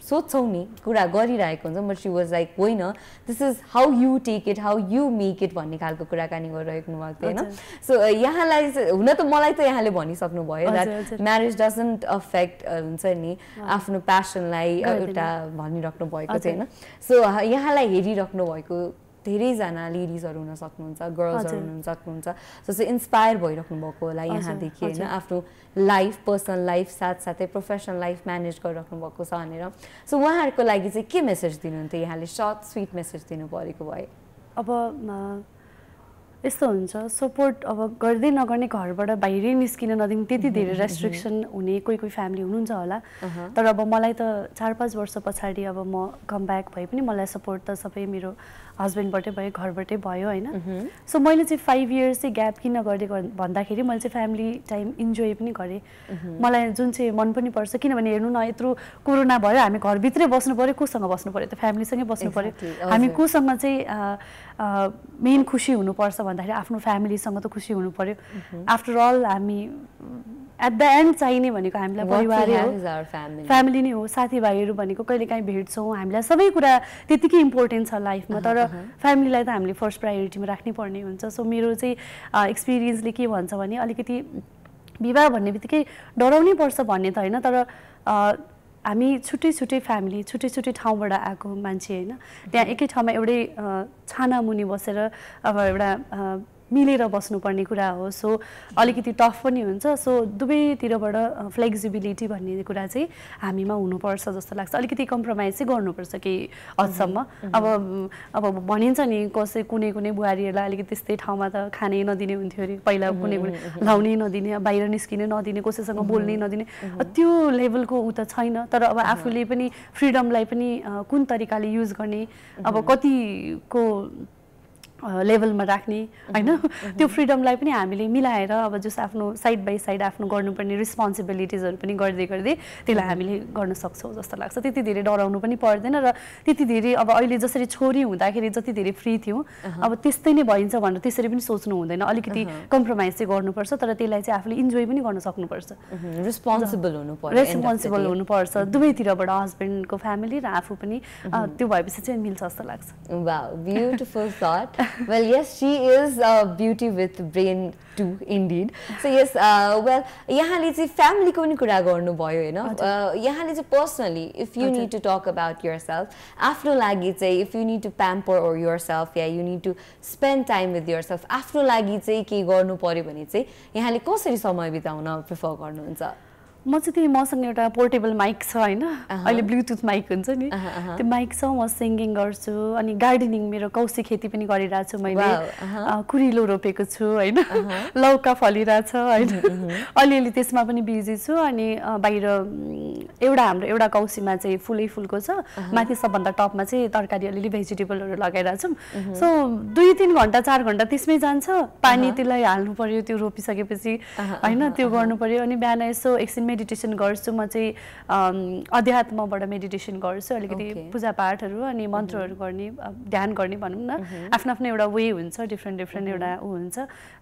सोध्छौँ नि कुरा गरिरहेको हुन्छ बट सी वाज लाइक होइन this is how you take it how you make it भन्ने खालको कुराकानी गरिरहेको भएको थियो होइन सो यहाँलाई हुन त मलाई त यहाँले भनिसक्नु भयो द्याट म्यारेज डजन्ट अफेक्ट हुन्छ नि आफ्नो प्यासनलाई एउटा भनिराख्नु भएको चाहिँ होइन सो यहाँलाई हेरिराख्नु भएको धेरैजना लेडिजहरू हुन सक्नुहुन्छ गर्ल्सहरू हुन सक्नुहुन्छ जस्तो इन्सपायर भइराख्नु होला यहाँदेखि होइन आफ्नो लाइफ पर्सनल लाइफ साथसाथै प्रोफेसनल लाइफ म्यानेज गरिराख्नु भएको छ भनेर सो उहाँहरूको लागि चाहिँ के मेसेज दिनुहुन्थ्यो यहाँले सर्ट स्विट मेसेज दिनु परेको भए अब यस्तो हुन्छ सपोर्ट अब गर्दै नगर्ने घरबाट बाहिरै निस्किन नदिने त्यति धेरै रेस्ट्रिक्सन <laughs> हुने कोही कोही फ्यामिली हुनुहुन्छ होला तर अब मलाई त चार पाँच वर्ष पछाडि अब म कम ब्याक भए पनि मलाई सपोर्ट त सबै मेरो हस्बेन्डबाटै भयो घरबाटै भयो होइन सो मैले चाहिँ फाइभ इयर्स चाहिँ ग्याप किन गर्दै भन्दाखेरि मैले चाहिँ फ्यामिली टाइम इन्जोय पनि गरेँ मलाई जुन चाहिँ मन पनि पर्छ किनभने हेर्नु न यत्रो कोरोना भयो हामी घरभित्रै बस्नु पऱ्यो कोसँग बस्नु पऱ्यो त फ्यामिलीसँगै बस्नु पऱ्यो हामी कोसँग चाहिँ मेन खुसी हुनुपर्छ भन्दाखेरि आफ्नो फ्यामिलीसँग त खुसी हुनु पऱ्यो आफ्टर अल हामी एट द एन्ड चाहिने भनेको हामीलाई परिवार हो फ्यामिली नै हो साथीभाइहरू भनेको कहिले काहीँ भेट्छौँ हामीलाई सबै कुरा त्यतिकै इम्पोर्टेन्ट छ लाइफमा तर फ्यामिलीलाई त हामीले फर्स्ट प्रायोरिटीमा राख्नै पर्ने हुन्छ सो मेरो चाहिँ एक्सपिरियन्सले के भन्छ भने अलिकति विवाह भन्ने बित्तिकै डराउनै पर्छ भन्ने त होइन तर हामी छुट्टै छुट्टै फ्यामिली छुट्टै छुट्टै ठाउँबाट आएको मान्छे होइन त्यहाँ एकै ठाउँमा एउटै छाना मुनि बसेर अब एउटा मिलेर बस्नुपर्ने कुरा हो सो अलिकति टफ पनि हुन्छ सो दुवैतिरबाट फ्लेक्सिबिलिटी भन्ने कुरा चाहिँ हामीमा हुनुपर्छ जस्तो लाग्छ अलिकति कम्प्रोमाइज चाहिँ गर्नुपर्छ केही हदसम्म अब अब भनिन्छ नि कसै कुनै कुनै बुहारीहरूलाई अलिकति त्यस्तै ठाउँमा त खानै नदिने हुन्थ्यो अरे पहिला कुनै कुनै लाउनै नदिने बाहिर निस्किनै नदिने कसैसँग बोल्नै नदिने त्यो लेभलको उ त छैन तर अब आफूले पनि फ्रिडमलाई पनि कुन तरिकाले युज गर्ने अब कतिको लेभलमा राख्ने होइन <laughs> त्यो फ्रिडमलाई पनि हामीले मिलाएर अब जस आफ्नो साइड बाई साइड आफ्नो गर्नुपर्ने रेस्पोन्सिबिलिटिजहरू पनि गर्दै गर्दै त्यसलाई हामीले गर्न सक्छौँ जस्तो लाग्छ त्यति धेरै डराउनु पनि पर्दैन र त्यति धेरै अब अहिले जसरी छोरी हुँदाखेरि जति धेरै फ्री थियौँ अब त्यस्तै नै भइन्छ भनेर त्यसरी पनि सोच्नु हुँदैन अलिकति कम्प्रोमाइज चाहिँ गर्नुपर्छ तर त्यसलाई चाहिँ आफूले इन्जोय पनि गर्न सक्नुपर्छ रेस्पोन्सिबल हुनु रेस्पोन्सिबल हुनुपर्छ दुवैतिरबाट हस्बेन्डको फ्यामिली र आफू पनि त्यो भएपछि चाहिँ मिल्छ जस्तो लाग्छ beautiful that <laughs> well, yes, she is a beauty with brain too indeed so yes well यहाँले चाहिँ फ्यामिलीको पनि कुरा गर्नुभयो होइन यहाँले चाहिँ personally if you need to talk about yourself आफ्नो लागि चाहिँ if you need to pamper yourself या you need to spend time with yourself आफ्नो लागि चाहिँ केही गर्नु पऱ्यो भने चाहिँ यहाँले कसरी समय बिताउन प्रिफर गर्नुहुन्छ म चाहिँ त्यही मसँग एउटा पोर्टेबल माइक छ होइन अहिले ब्लुटुथ माइक हुन्छ नि त्यो माइक छ म सिङ्गिङ गर्छु अनि गार्डनिङ मेरो कौसी खेती पनि गरिरहेको छु मैले कुरिलो रोपेको छु होइन <laughs> लौका फलिरहेछ होइन अलिअलि त्यसमा पनि बिजी छु अनि बाहिर एउटा हाम्रो एउटा कौसीमा चाहिँ फुलै फुलको छ माथि सबभन्दा टपमा चाहिँ तरकारी अलिअलि भेजिटेबलहरू लगाइरहेको छौँ सो दुई तिन घन्टा चार घन्टा त्यसमै जान्छ पानी त्यसलाई हाल्नु पर्यो त्यो रोपिसकेपछि होइन त्यो गर्नु पर्यो अनि बिहान यसो एकछिनमै मेडिटेसन गर्छु म चाहिँ अध्यात्मबाट मेडिटेसन गर्छु अलिकति पूजापाठहरू अनि मन्त्रहरू गर्ने ध्यान गर्ने भनौँ न आफ्नो आफ्नो एउटा वे हुन्छ डिफ्रेन्ट डिफ्रेन्ट एउटा ऊ हुन्छ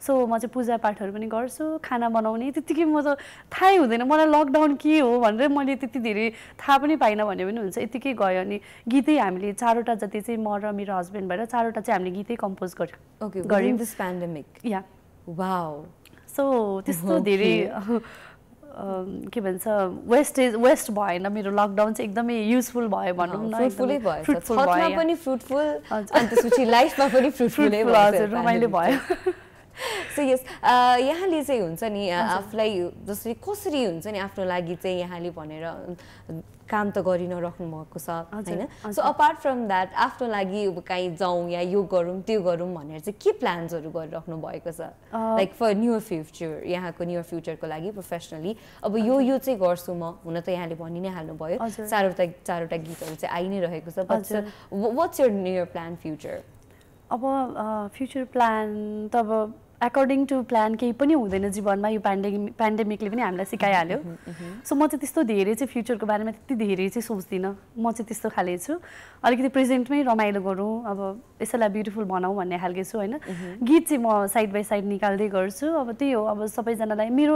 सो म चाहिँ पूजापाठहरू पनि गर्छु खाना बनाउने त्यतिकै म त थाहै हुँदैन मलाई लकडाउन के हो भनेर मैले त्यति धेरै थाहा पनि पाइनँ भने पनि हुन्छ यतिकै गयो अनि गीतै हामीले चारवटा जति चाहिँ म र मेरो हस्बेन्ड भएर चारवटा चाहिँ हामीले गीतै कम्पोज गऱ्यौँ गऱ्यौँ दिस पेन्डेमिक या सो त्यस्तो धेरै के भन्छ वेस्टेज वेस्ट भएन मेरो लकडाउन चाहिँ एकदमै युजफुल भयो भनौँ न रमाइलो भयो सो यस <laughs> यहाँले चाहिँ हुन्छ नि आफूलाई जसरी कसरी हुन्छ नि आफ्नो लागि चाहिँ यहाँले भनेर काम त गरि नराख्नु भएको छ होइन सो अपार्ट फ्रम द्याट आफ्नो लागि काहीँ जाउँ या यो गरौँ त्यो गरौँ भनेर चाहिँ के प्लान्सहरू गरिराख्नु भएको छ लाइक फर न्युर फ्युचर यहाँको न्युर फ्युचरको लागि प्रोफेसनली अब यो यो चाहिँ गर्छु म हुन त यहाँले भनि नै हाल्नुभयो चारवटा चारवटा गीतहरू चाहिँ आइ नै रहेको छ what's your near plan future अब फ्युचर प्लान त अब एकर्डिङ टु प्लान केही पनि हुँदैन जीवनमा यो पेन्डेमिक पेन्डेमिकले पनि हामीलाई सिकाइहाल्यो सो म चाहिँ त्यस्तो धेरै चाहिँ फ्युचरको बारेमा त्यति धेरै चाहिँ सोच्दिनँ म चाहिँ त्यस्तो खाले छु अलिकति प्रेजेन्टमै रमाइलो गरौँ अब यसैलाई ब्युटिफुल बनाऊ भन्ने खालको छु होइन गीत चाहिँ म साइड बाई साइड निकाल्दै गर्छु अब त्यही हो अब सबैजनालाई मेरो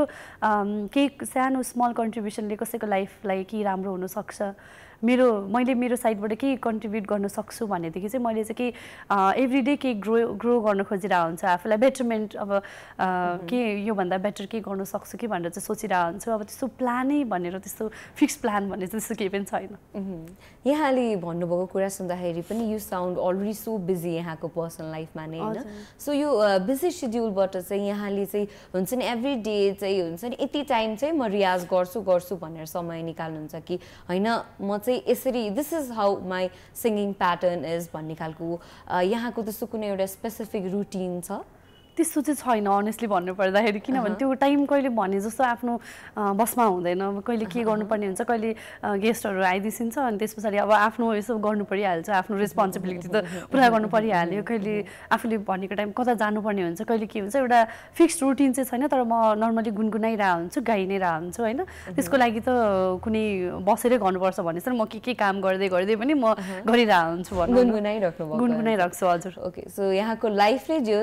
केही सानो स्मल कन्ट्रिब्युसनले कसैको लाइफलाई के राम्रो हुनसक्छ मेरो मैले मेरो साइडबाट के कन्ट्रिब्युट गर्न सक्छु भनेदेखि चाहिँ मैले चाहिँ केही एभ्री डे केही ग्रो ग्रो गर्न खोजिरहेको हुन्छ आफूलाई बेटरमेन्ट अब के योभन्दा बेटर के गर्न सक्छु कि भनेर चाहिँ सोचिरहेको हुन्छु अब त्यस्तो प्लानै भनेर त्यस्तो फिक्स प्लान भन्ने चाहिँ त्यस्तो केही पनि छैन यहाँले भन्नुभएको कुरा सुन्दाखेरि पनि you sound already so busy यहाँको पर्सनल लाइफमा नै होइन सो यो बिजी सेड्युलबाट चाहिँ यहाँले चाहिँ हुन्छ नि एभ्री डे चाहिँ हुन्छ नि यति टाइम चाहिँ म रियाज गर्छु गर्छु भनेर समय निकाल्नुहुन्छ कि होइन म चाहिँ यसरी this is how my singing pattern is भन्ने खालको यहाँको त्यस्तो कुनै एउटा स्पेसिफिक रुटिन छ त्यस्तो चाहिँ छैन अनेस्टली भन्नुपर्दाखेरि किनभने त्यो टाइम कहिले भने जस्तो आफ्नो बसमा हुँदैन कहिले के गर्नुपर्ने हुन्छ कहिले गेस्टहरू आइदिसिन्छ अनि त्यस पछाडि अब आफ्नो यसो गर्नु परिहाल्छ आफ्नो रेस्पोन्सिबिलिटी त पुरा गर्नु परिहाल्यो कहिले आफूले भनेको टाइम कता जानुपर्ने हुन्छ कहिले के हुन्छ एउटा फिक्स्ड रुटिन चाहिँ छैन तर म नर्मली गुनगुनाइरह हुन्छु गाइ नै रहेको हुन्छु होइन त्यसको लागि त कुनै बसेरै गर्नुपर्छ भनेपछि म के के काम गर्दै गर्दै पनि म गरिरहन्छु हुन्छु गुनगुनाइराख्नु गुनगुनाइराख्छु हजुर ओके सो यहाँको लाइफले जे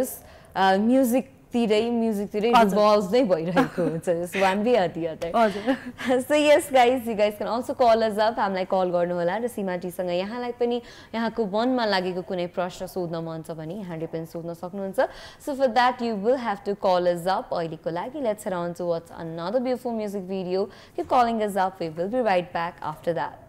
म्युजिकतिरै म्युजिकतिरै इन्भल्भ नै भइरहेको हुन्छ जस्तो one way other so yes guys you guys can also call us up हामीलाई कल गर्नुहोला र सिमाटीसँग यहाँलाई पनि यहाँको मनमा लागेको कुनै प्रश्न सोध्न मन छ भने यहाँले पनि सोध्न सक्नुहुन्छ so for that you will have to call us up अहिलेको लागि let's around to watch another beautiful music video you calling us up we will be right back after that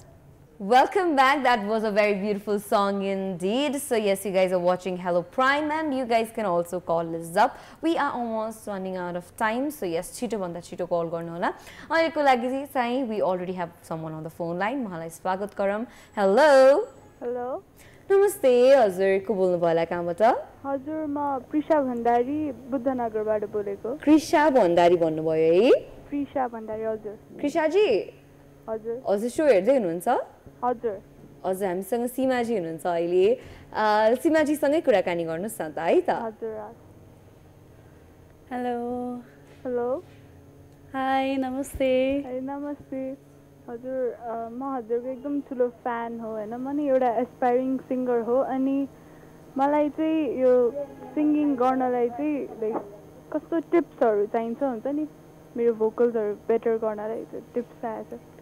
Welcome back. That was a very beautiful song indeed. So yes, you guys are watching Hello Prime and you guys can also call us up. We are almost running out of time. So yes, chito भन्दा chito call गर्नुहोला अहिलेको lagi चाहिँ we already have someone on the phone line. Hello. स्वागत गरौँ hello hello नमस्ते हजुर को बोल्नु भयो होला कहाँबाट हजुर म कृषा भण्डारी बुद्धनगरबाट बोलेको कृषा भण्डारी भन्नुभयो है कृषा भण्डारी हजुर कृषाजी हजुर सो हेर्दै हुनुहुन्छ हजुर हजुर हामीसँग सीमाजी हुनुहुन्छ अहिले सीमाजीसँगै कुराकानी गर्नुहोस् न त है त हजुर हेलो हेलो हाई नमस्ते नमस्ते हजुर म हजुरको एकदम ठुलो फ्यान हो होइन म नि एउटा एसपाइरिङ सिङ्गर हो अनि मलाई चाहिँ यो सिङ्गिङ गर्नलाई चाहिँ लाइक कस्तो टिप्सहरू चाहिन्छ हुन्छ नि मेरो भोकल्सहरू बेटर गर्नलाई टिप्स चाहिएको छ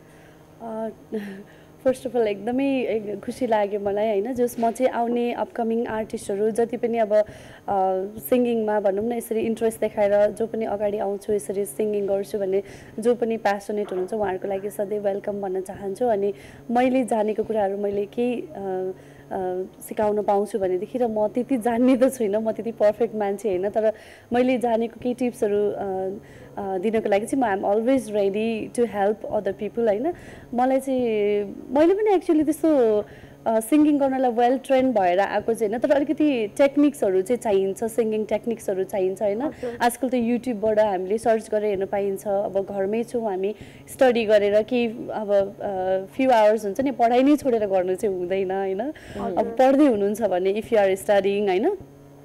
फर्स्ट अफ अल एकदमै खुसी लाग्यो मलाई होइन जस म चाहिँ आउने अपकमिङ आर्टिस्टहरू जति पनि अब सिङ्गिङमा भनौँ न यसरी इन्ट्रेस्ट देखाएर जो पनि अगाडि आउँछु यसरी सिङ्गिङ गर्छु भन्ने जो पनि प्यासनेट हुनुहुन्छ उहाँहरूको लागि सधैँ वेलकम भन्न चाहन्छु अनि मैले जानेको कुराहरू मैले केही सिकाउन पाउँछु भनेदेखि र म त्यति जान्ने त छुइनँ म त्यति पर्फेक्ट मान्छे होइन तर मैले जानेको केही टिप्सहरू दिनको लागि चाहिँ म I'm always ready to help other people होइन मलाई चाहिँ मैले पनि एक्चुली त्यस्तो सिङ्गिङ गर्नलाई वेल ट्रेन भएर आएको चाहिँ होइन तर अलिकति टेक्निक्सहरू चाहिँ चाहिन्छ सिङ्गिङ टेक्निक्सहरू चाहिन्छ होइन आजकल त युट्युबबाट हामीले सर्च गरेर हेर्न पाइन्छ अब घरमै छौँ हामी स्टडी गरेर केही अब फ्यु आवर्स हुन्छ नि पढाइ नै छोडेर गर्नु चाहिँ हुँदैन होइन अब पढ्दै हुनुहुन्छ भने इफ यु आर स्टडिङ होइन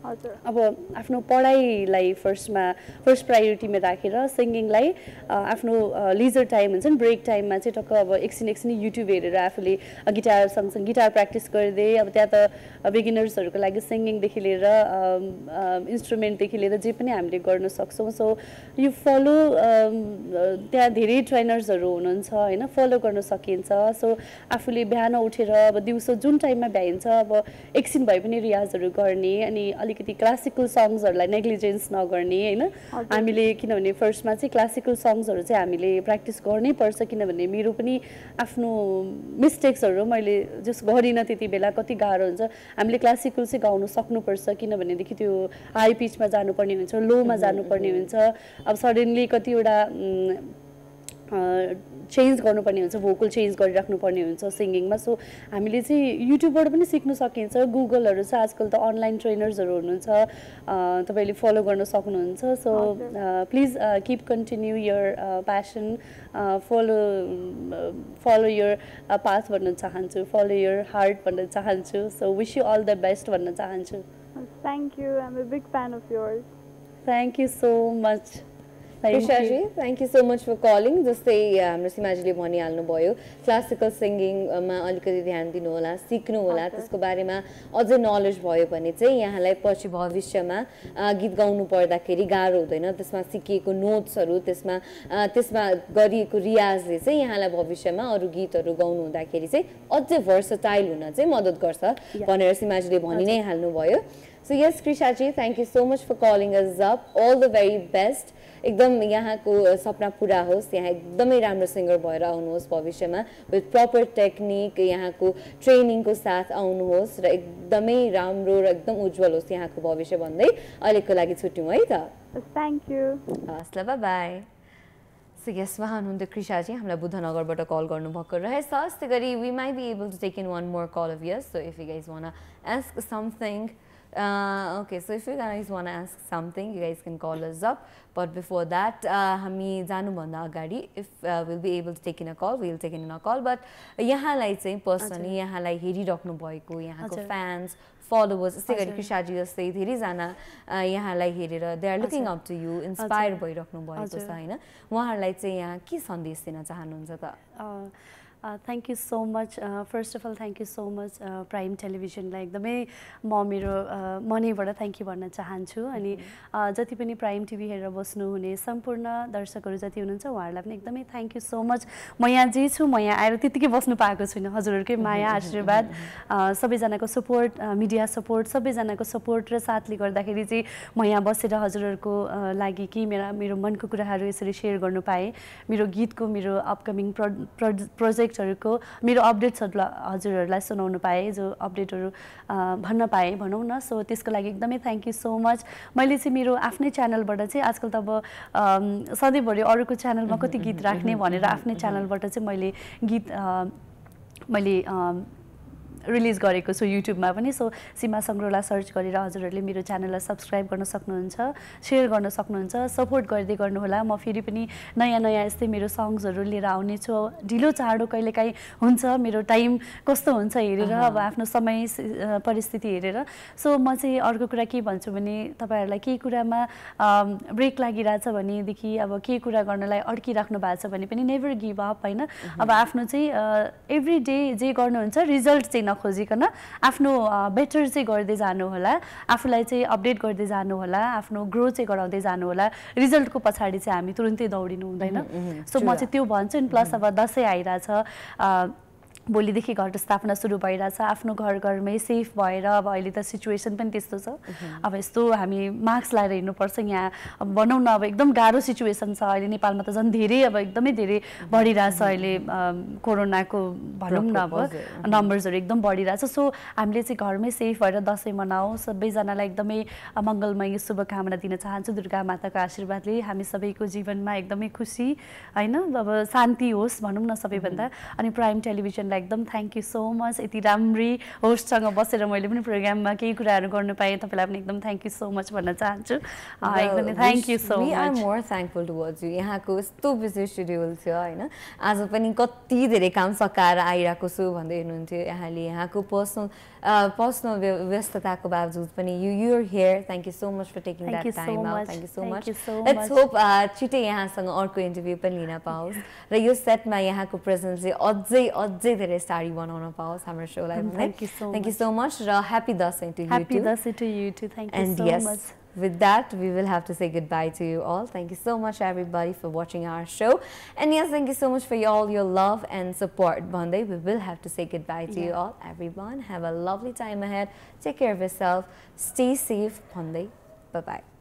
अब आफ्नो पढाइलाई फर्स्टमा फर्स्ट प्रायोरिटीमा राखेर सिङ्गिङलाई आफ्नो लिजर टाइम हुन्छ नि ब्रेक टाइममा चाहिँ टक्क अब एकछिन एकछिन युट्युब हेरेर आफूले गिटार सँगसँग गिटार प्र्याक्टिस गर्दै अब त्यहाँ त बिगिनर्सहरूको लागि सिङ्गिङदेखि लिएर इन्स्ट्रुमेन्टदेखि लिएर जे पनि हामीले गर्न सक्छौँ सो यो फलो त्यहाँ धेरै ट्रेनर्सहरू हुनुहुन्छ होइन फलो गर्न सकिन्छ सो आफूले बिहान उठेर अब दिउँसो जुन टाइममा भ्याइन्छ अब एकछिन भए पनि रियाजहरू गर्ने अनि अलिकति क्लासिकल सङ्ग्सहरूलाई नेग्लिजेन्स नगर्ने होइन हामीले किनभने फर्स्टमा चाहिँ क्लासिकल सङ्ग्सहरू चाहिँ हामीले प्र्याक्टिस गर्नै पर्छ किनभने मेरो पनि आफ्नो मिस्टेक्सहरू मैले जस गरिनँ त्यति बेला कति गाह्रो हुन्छ हामीले क्लासिकल चाहिँ गाउनु सक्नुपर्छ किनभनेदेखि त्यो हाई पिचमा जानुपर्ने हुन्छ लोमा जानुपर्ने हुन्छ अब सडेन्ली कतिवटा चेन्ज गर्नुपर्ने हुन्छ भोकल चेन्ज गरिराख्नुपर्ने हुन्छ सिङ्गिङमा सो हामीले चाहिँ युट्युबबाट पनि सिक्नु सकिन्छ गुगलहरू छ आजकल त अनलाइन ट्रेनर्सहरू हुनुहुन्छ तपाईँले फलो गर्न सक्नुहुन्छ so please keep continue your passion follow follow your path भन्न चाहन्छु फलो यर हार्ट भन्न चाहन्छु so wish you all the best भन्न चाहन्छु thank you I'm a big fan of yours thank you so much विशाजी thank you so much for calling जस्तै हाम्रो सिमाजीले भनिहाल्नुभयो classical सिङ्गिङमा अलिकति ध्यान दिनुहोला सिक्नुहोला त्यसको बारेमा अझै नलेज भयो भने चाहिँ यहाँलाई पछि भविष्यमा गीत गाउनु पर्दाखेरि गाह्रो हुँदैन त्यसमा सिकिएको नोट्सहरू त्यसमा त्यसमा गरिएको रियाजले चाहिँ यहाँलाई भविष्यमा अरू गीतहरू गाउनु हुँदाखेरि चाहिँ अझै भर्सटाइल हुन चाहिँ मद्दत गर्छ भनेर सिमाजीले भनि नै हाल्नुभयो सो यस कृषाजी thank you so much for calling us up all the very best एकदम यहाँको सपना पुरा होस् यहाँ एकदमै राम्रो सिङ्गर भएर आउनुहोस् भविष्यमा विथ प्रपर टेक्निक यहाँको ट्रेनिङको साथ आउनुहोस् र एकदमै राम्रो र एकदम उज्जवल होस् यहाँको भविष्य भन्दै अहिलेको लागि छुट्यौँ है त थ्याङ्क यू हस् ल बाई सो यस उहाँ हुनुहुन्थ्यो कृषाजी हामीलाई बुद्धनगरबाट कल गर्नुभएको रहेछ त्यस्तै गरी we may be able to take in one more call of yes so if you guys want ask something Uh, okay, so if you guys want to ask something, you guys can call us up. But before that, हामी जानुभन्दा अगाडि if will be able to take in a call will take in a call but यहाँलाई चाहिँ personally यहाँलाई हेरिराख्नु भएको यहाँको fans followers यस्तै गरी कृषाजी जस्तै धेरैजना यहाँलाई हेरेर they are looking up to you inspire भइराख्नु भएको छ होइन उहाँहरूलाई चाहिँ यहाँ के सन्देश दिन चाहनुहुन्छ त thank you so much first of all thank you so much prime टेलिभिजनलाई एकदमै म मेरो मनैबाट थ्याङ्क यू भन्न चाहन्छु अनि जति पनि प्राइम टिभी हेरेर बस्नुहुने सम्पूर्ण दर्शकहरू जति हुनुहुन्छ उहाँहरूलाई पनि एकदमै थ्याङ्क यू सो मच म यहाँ जे छु म यहाँ आएर त्यतिकै बस्नु पाएको छुइनँ हजुरहरूकै माया <laughs> आशीर्वाद सबैजनाको सपोर्ट मिडिया मिडिया सपोर्ट सबैजनाको सपोर्ट र साथले गर्दाखेरि चाहिँ म यहाँ बसेर हजुरहरूको लागि केही मेरा मेरो मनको कुराहरू यसरी सेयर गर्नु पाएँ मेरो गीतको मेरो अपकमिङ प्र प्रोजेक्टहरूको मेरो अपडेट्सहरूलाई हजुरहरूलाई सुनाउनु पाएँ जो अपडेटहरू भन्न पाएँ भनौँ न सो त्यसको लागि एकदमै थ्याङ्क यू सो मच मैले चाहिँ मेरो आफ्नै च्यानलबाट चाहिँ आजकल त अब सधैँभरि अरूको च्यानलमा कति गीत राख्ने भनेर आफ्नै च्यानलबाट चाहिँ मैले गीत मैले रिलिज गरेको छु युट्युबमा पनि सो सीमा सङ्ग्रोला सर्च गरेर हजुरहरूले मेरो च्यानललाई सब्सक्राइब गर्न सक्नुहुन्छ सेयर गर्न सक्नुहुन्छ सपोर्ट गर्दै गर्नुहोला म फेरि पनि नयाँ नयाँ यस्तै मेरो सङ्ग्सहरू लिएर आउनेछु ढिलो चाँडो कहिलेकाहीँ हुन्छ मेरो टाइम कस्तो हुन्छ हेरेर अब आफ्नो समय परिस्थिति हेरेर सो म चाहिँ अर्को कुरा के भन्छु भने तपाईँहरूलाई केही कुरामा ब्रेक लागिरहेछ भनेदेखि अब केही कुरा गर्नलाई अड्किराख्नु भएको छ भने पनि नेभर गिभ अप होइन अब आफ्नो चाहिँ एभ्री डे जे गर्नुहुन्छ रिजल्ट चाहिँ खोजिकन आफ्नो बेटर चाहिँ गर्दै जानु होला आफूलाई चाहिँ अपडेट गर्दै जानु होला आफ्नो ग्रो चाहिँ गराउँदै जानु होला रिजल्टको पछाडि चाहिँ हामी तुरुन्तै दौडिनु हुँदैन सो म चाहिँ त्यो भन्छु नि प्लस अब दसैँ आइरहेछ भोलिदेखि घर स्थापना सुरु भइरहेछ आफ्नो घर घरमै सेफ भएर अब अहिले त सिचुएसन पनि त्यस्तो छ अब यस्तो हामी मास्क लाएर हिँड्नुपर्छ यहाँ भनौँ न अब एकदम गाह्रो सिचुएसन छ अहिले नेपालमा त झन् धेरै अब एकदमै धेरै बढिरहेछ अहिले कोरोनाको भनौँ न अब नम्बर्सहरू एकदम बढिरहेछ सो हामीले चाहिँ घरमै सेफ भएर दसैँ मनाऊ सबैजनालाई एकदमै मङ्गलमय शुभकामना दिन चाहन्छु दुर्गा माताको आशीर्वादले हामी सबैको जीवनमा एकदमै खुसी होइन अब शान्ति होस् भनौँ न सबैभन्दा अनि प्राइम टेलिभिजनलाई एकदम थ्याङ्क यू सो मच यति राम्री होस्टसँग बसेर मैले पनि प्रोग्राममा केही कुराहरू गर्नु पाएँ तपाईँलाई पनि एकदम थ्याङ्क यू सो मच भन्न चाहन्छु एकदमै thank you so much more thankful to towards you यहाँको यस्तो बिजी सेड्युल थियो होइन आज पनि कति धेरै काम सकाएर आइरहेको छु भन्दै हुनुहुन्थ्यो यहाँले यहाँको personal Uh, personal vyastha ta ko bavajud you you are here thank you so much for taking that time so out thank you so much let's hope chite yaha sang orko interview pani lina paos ra yo set ma yaha ko presence le ajhai ajhai dhere one banauna paos hamro show lai thank you so much thank you so much ra happy dasain to you happy too happy to you too thank you so much with that, we will have to say goodbye to you all. Thank you so much, everybody, for watching our show. And yes, thank you so much for all your love and support. bonday we will have to say goodbye to yeah. you all. Everyone, have a lovely time ahead. Take care of yourself. Stay safe. bonday bye-bye.